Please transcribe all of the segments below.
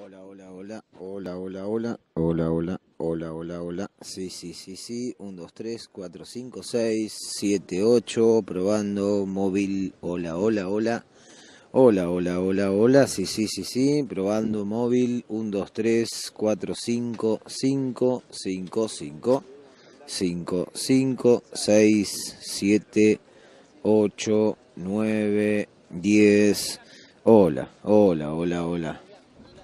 Hola, hola, hola, hola, hola, hola, hola, hola, hola, hola, hola. Sí, sí, sí, sí. 1, 2, 3, 4, 5, 6, 7, 8. Probando móvil. Hola, hola, hola. Hola, hola, hola, hola. Sí, sí, sí, sí. Probando móvil. 1, 2, 3, 4, 5, 5, 5, 5. 5, 5, 6, 7, 8, 9, 10. Hola, hola, hola, hola.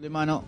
de mano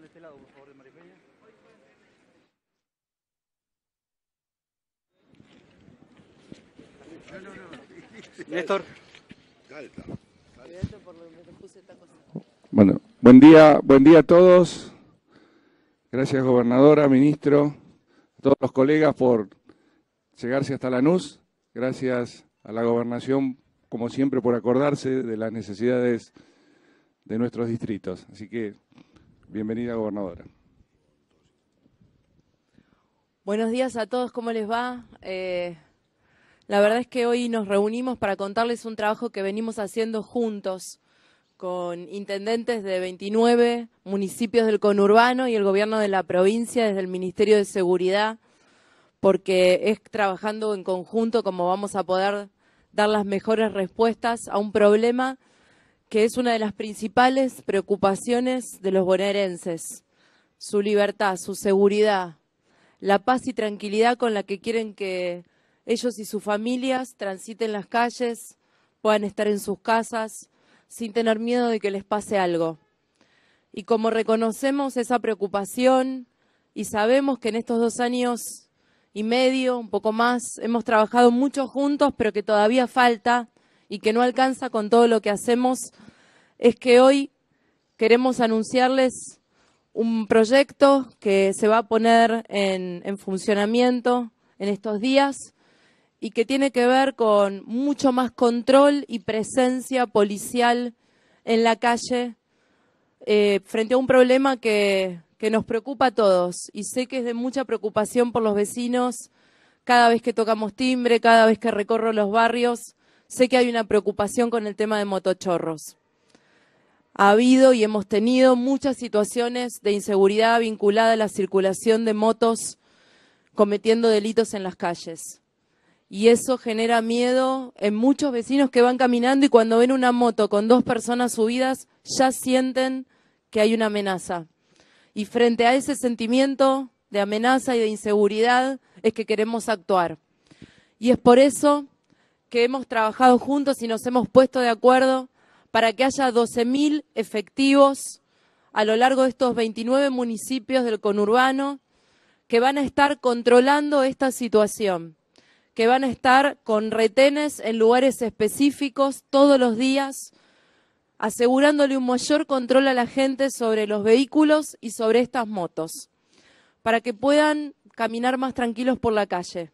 de este lado, por favor, de Néstor. Bueno, buen día, buen día a todos. Gracias, gobernadora, ministro, a todos los colegas por llegarse hasta la Lanús. Gracias a la gobernación, como siempre, por acordarse de las necesidades de nuestros distritos. Así que Bienvenida, gobernadora. Buenos días a todos, ¿cómo les va? Eh, la verdad es que hoy nos reunimos para contarles un trabajo que venimos haciendo juntos con intendentes de 29 municipios del conurbano y el gobierno de la provincia desde el Ministerio de Seguridad, porque es trabajando en conjunto como vamos a poder dar las mejores respuestas a un problema que es una de las principales preocupaciones de los bonaerenses, su libertad, su seguridad, la paz y tranquilidad con la que quieren que ellos y sus familias transiten las calles, puedan estar en sus casas, sin tener miedo de que les pase algo. Y como reconocemos esa preocupación y sabemos que en estos dos años y medio, un poco más, hemos trabajado mucho juntos, pero que todavía falta, y que no alcanza con todo lo que hacemos, es que hoy queremos anunciarles un proyecto que se va a poner en, funcionamiento en estos días y que tiene que ver con mucho más control y presencia policial en la calle eh, frente a un problema que nos preocupa a todos y sé que es de mucha preocupación por los vecinos cada vez que tocamos timbre, cada vez que recorro los barrios sé que hay una preocupación con el tema de motochorros. Ha habido y hemos tenido muchas situaciones de inseguridad vinculada a la circulación de motos cometiendo delitos en las calles. Y eso genera miedo en muchos vecinos que van caminando y cuando ven una moto con dos personas subidas ya sienten que hay una amenaza. Y frente a ese sentimiento de amenaza y de inseguridad es que queremos actuar. Y es por eso que hemos trabajado juntos y nos hemos puesto de acuerdo para que haya 12.000 efectivos a lo largo de estos 29 municipios del conurbano que van a estar controlando esta situación, que van a estar con retenes en lugares específicos todos los días, asegurándole un mayor control a la gente sobre los vehículos y sobre estas motos, para que puedan caminar más tranquilos por la calle.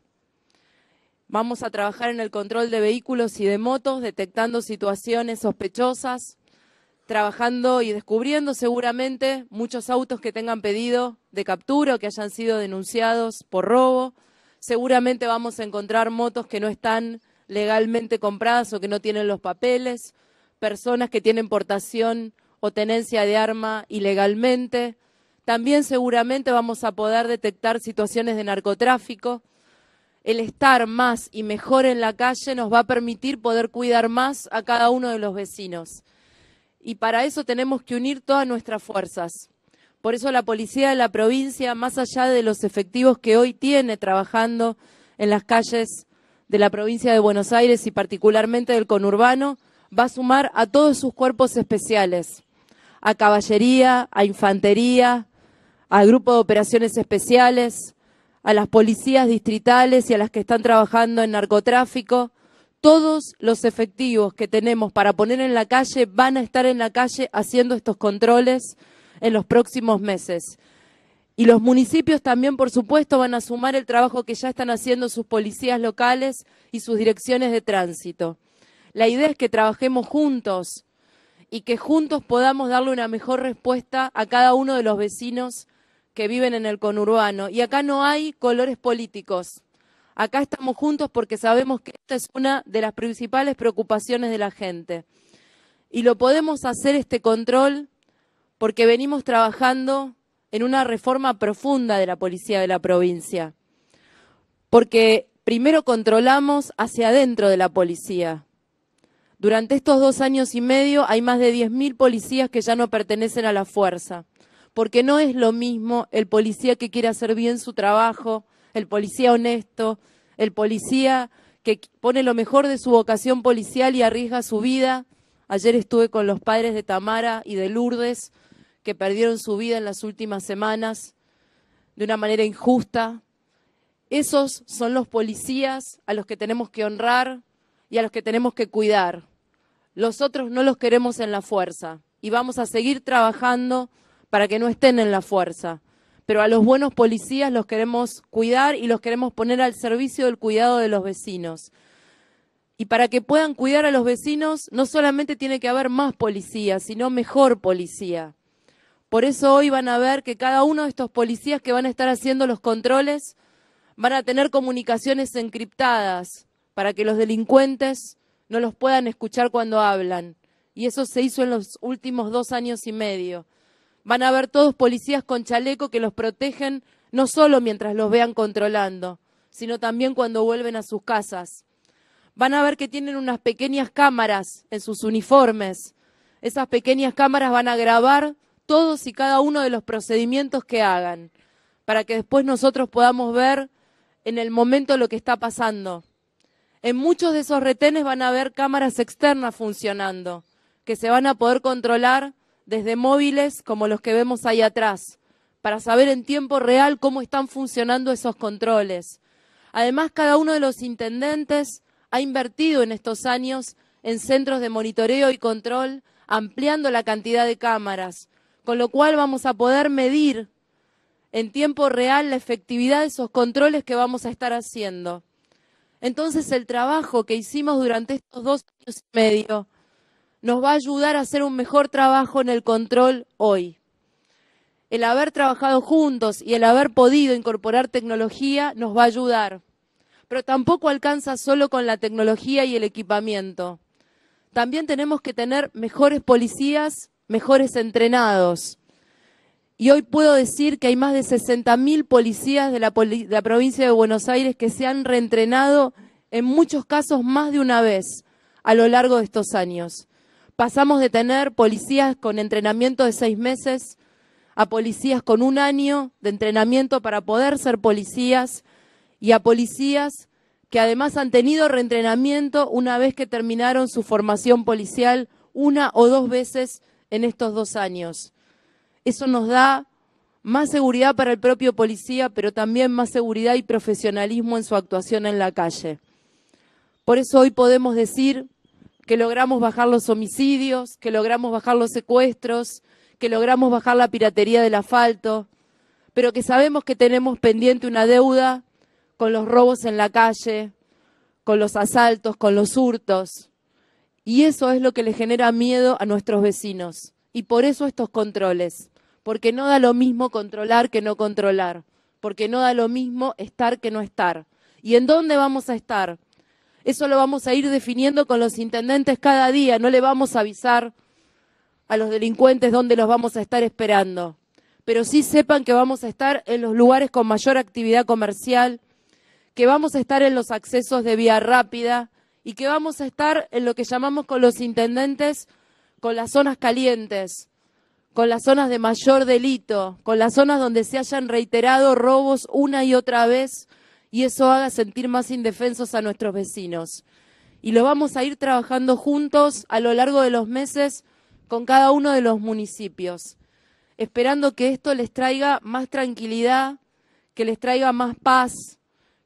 Vamos a trabajar en el control de vehículos y de motos, detectando situaciones sospechosas, trabajando y descubriendo seguramente muchos autos que tengan pedido de captura o que hayan sido denunciados por robo. Seguramente vamos a encontrar motos que no están legalmente compradas o que no tienen los papeles, personas que tienen portación o tenencia de arma ilegalmente. También seguramente vamos a poder detectar situaciones de narcotráfico el estar más y mejor en la calle nos va a permitir poder cuidar más a cada uno de los vecinos. Y para eso tenemos que unir todas nuestras fuerzas. Por eso la policía de la provincia, más allá de los efectivos que hoy tiene trabajando en las calles de la provincia de Buenos Aires y particularmente del conurbano, va a sumar a todos sus cuerpos especiales, a caballería, a infantería, al grupo de operaciones especiales, a las policías distritales y a las que están trabajando en narcotráfico. Todos los efectivos que tenemos para poner en la calle van a estar en la calle haciendo estos controles en los próximos meses. Y los municipios también, por supuesto, van a sumar el trabajo que ya están haciendo sus policías locales y sus direcciones de tránsito. La idea es que trabajemos juntos y que juntos podamos darle una mejor respuesta a cada uno de los vecinos que viven en el conurbano. Y acá no hay colores políticos. Acá estamos juntos porque sabemos que esta es una de las principales preocupaciones de la gente. Y lo podemos hacer este control porque venimos trabajando en una reforma profunda de la policía de la provincia. Porque primero controlamos hacia adentro de la policía. Durante estos dos años y medio hay más de 10.000 policías que ya no pertenecen a la fuerza porque no es lo mismo el policía que quiere hacer bien su trabajo, el policía honesto, el policía que pone lo mejor de su vocación policial y arriesga su vida. Ayer estuve con los padres de Tamara y de Lourdes, que perdieron su vida en las últimas semanas de una manera injusta. Esos son los policías a los que tenemos que honrar y a los que tenemos que cuidar. Los otros no los queremos en la fuerza y vamos a seguir trabajando para que no estén en la fuerza. Pero a los buenos policías los queremos cuidar y los queremos poner al servicio del cuidado de los vecinos. Y para que puedan cuidar a los vecinos, no solamente tiene que haber más policías, sino mejor policía. Por eso hoy van a ver que cada uno de estos policías que van a estar haciendo los controles van a tener comunicaciones encriptadas para que los delincuentes no los puedan escuchar cuando hablan. Y eso se hizo en los últimos dos años y medio van a ver todos policías con chaleco que los protegen no solo mientras los vean controlando, sino también cuando vuelven a sus casas. Van a ver que tienen unas pequeñas cámaras en sus uniformes. Esas pequeñas cámaras van a grabar todos y cada uno de los procedimientos que hagan, para que después nosotros podamos ver en el momento lo que está pasando. En muchos de esos retenes van a ver cámaras externas funcionando, que se van a poder controlar desde móviles como los que vemos ahí atrás, para saber en tiempo real cómo están funcionando esos controles. Además, cada uno de los intendentes ha invertido en estos años en centros de monitoreo y control, ampliando la cantidad de cámaras, con lo cual vamos a poder medir en tiempo real la efectividad de esos controles que vamos a estar haciendo. Entonces, el trabajo que hicimos durante estos dos años y medio nos va a ayudar a hacer un mejor trabajo en el control hoy. El haber trabajado juntos y el haber podido incorporar tecnología nos va a ayudar, pero tampoco alcanza solo con la tecnología y el equipamiento. También tenemos que tener mejores policías, mejores entrenados. Y hoy puedo decir que hay más de 60.000 policías de la, de la provincia de Buenos Aires que se han reentrenado en muchos casos más de una vez a lo largo de estos años. Pasamos de tener policías con entrenamiento de seis meses a policías con un año de entrenamiento para poder ser policías y a policías que además han tenido reentrenamiento una vez que terminaron su formación policial una o dos veces en estos dos años. Eso nos da más seguridad para el propio policía, pero también más seguridad y profesionalismo en su actuación en la calle. Por eso hoy podemos decir que logramos bajar los homicidios, que logramos bajar los secuestros, que logramos bajar la piratería del asfalto, pero que sabemos que tenemos pendiente una deuda con los robos en la calle, con los asaltos, con los hurtos. Y eso es lo que le genera miedo a nuestros vecinos. Y por eso estos controles, porque no da lo mismo controlar que no controlar, porque no da lo mismo estar que no estar. ¿Y en dónde vamos a estar? Eso lo vamos a ir definiendo con los intendentes cada día. No le vamos a avisar a los delincuentes dónde los vamos a estar esperando. Pero sí sepan que vamos a estar en los lugares con mayor actividad comercial, que vamos a estar en los accesos de vía rápida y que vamos a estar en lo que llamamos con los intendentes con las zonas calientes, con las zonas de mayor delito, con las zonas donde se hayan reiterado robos una y otra vez y eso haga sentir más indefensos a nuestros vecinos. Y lo vamos a ir trabajando juntos a lo largo de los meses con cada uno de los municipios, esperando que esto les traiga más tranquilidad, que les traiga más paz,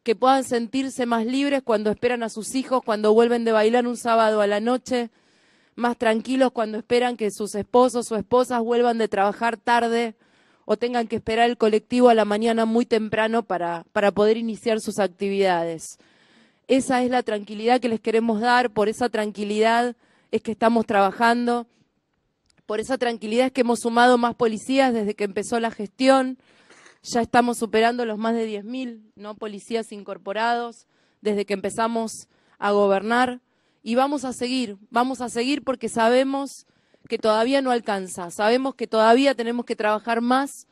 que puedan sentirse más libres cuando esperan a sus hijos, cuando vuelven de bailar un sábado a la noche, más tranquilos cuando esperan que sus esposos o esposas vuelvan de trabajar tarde o tengan que esperar el colectivo a la mañana muy temprano para, poder iniciar sus actividades. Esa es la tranquilidad que les queremos dar, por esa tranquilidad es que estamos trabajando, por esa tranquilidad es que hemos sumado más policías desde que empezó la gestión, ya estamos superando los más de 10.000 ¿no? policías incorporados desde que empezamos a gobernar y vamos a seguir, vamos a seguir porque sabemos que todavía no alcanza. Sabemos que todavía tenemos que trabajar más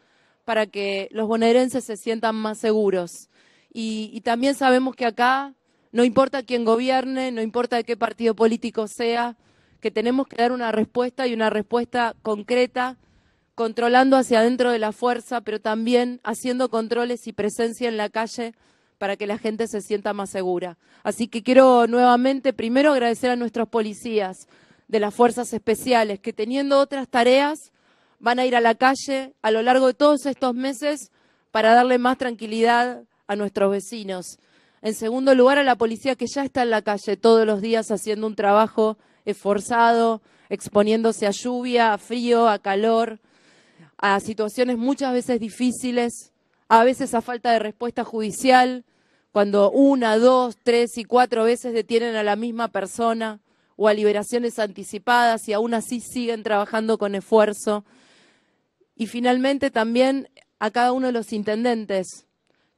para que los bonaerenses se sientan más seguros. Y, y también sabemos que acá, no importa quién gobierne, no importa de qué partido político sea, que tenemos que dar una respuesta y una respuesta concreta, controlando hacia adentro de la fuerza, pero también haciendo controles y presencia en la calle para que la gente se sienta más segura. Así que quiero nuevamente primero agradecer a nuestros policías, de las fuerzas especiales, que teniendo otras tareas van a ir a la calle a lo largo de todos estos meses para darle más tranquilidad a nuestros vecinos. En segundo lugar, a la policía que ya está en la calle todos los días haciendo un trabajo esforzado, exponiéndose a lluvia, a frío, a calor, a situaciones muchas veces difíciles, a veces a falta de respuesta judicial, cuando una, dos, tres y cuatro veces detienen a la misma persona o a liberaciones anticipadas y aún así siguen trabajando con esfuerzo. Y finalmente también a cada uno de los intendentes,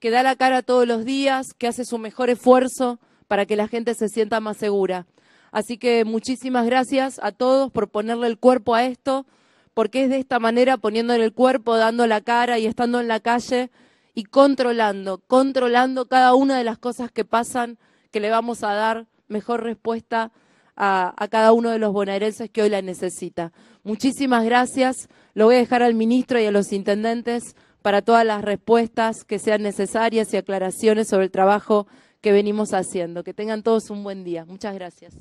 que da la cara todos los días, que hace su mejor esfuerzo para que la gente se sienta más segura. Así que muchísimas gracias a todos por ponerle el cuerpo a esto, porque es de esta manera poniéndole el cuerpo, dando la cara y estando en la calle y controlando, controlando cada una de las cosas que pasan, que le vamos a dar mejor respuesta a, cada uno de los bonaerenses que hoy la necesita. Muchísimas gracias. Lo voy a dejar al ministro y a los intendentes para todas las respuestas que sean necesarias y aclaraciones sobre el trabajo que venimos haciendo. Que tengan todos un buen día. Muchas gracias.